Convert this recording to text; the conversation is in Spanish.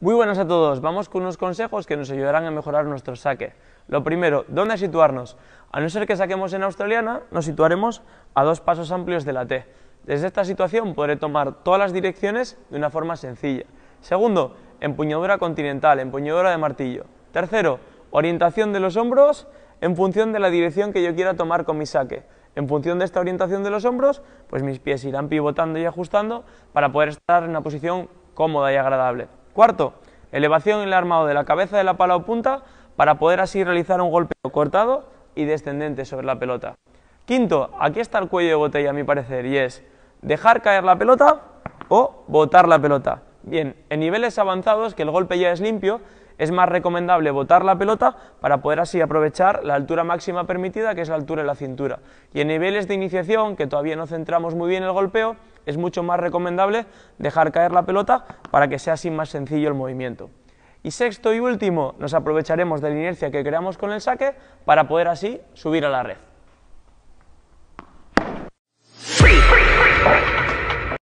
Muy buenas a todos, vamos con unos consejos que nos ayudarán a mejorar nuestro saque. Lo primero, ¿dónde situarnos? A no ser que saquemos en australiana, nos situaremos a dos pasos amplios de la T. Desde esta situación podré tomar todas las direcciones de una forma sencilla. Segundo, empuñadura continental, empuñadura de martillo. Tercero, orientación de los hombros en función de la dirección que yo quiera tomar con mi saque. En función de esta orientación de los hombros, pues mis pies irán pivotando y ajustando para poder estar en una posición cómoda y agradable. Cuarto, elevación en el armado de la cabeza de la pala o punta para poder así realizar un golpe cortado y descendente sobre la pelota. Quinto, aquí está el cuello de botella a mi parecer y es dejar caer la pelota o botar la pelota. Bien, en niveles avanzados que el golpe ya es limpio, es más recomendable botar la pelota para poder así aprovechar la altura máxima permitida, que es la altura de la cintura. Y en niveles de iniciación, que todavía no centramos muy bien el golpeo, es mucho más recomendable dejar caer la pelota para que sea así más sencillo el movimiento. Y sexto y último, nos aprovecharemos de la inercia que creamos con el saque para poder así subir a la red.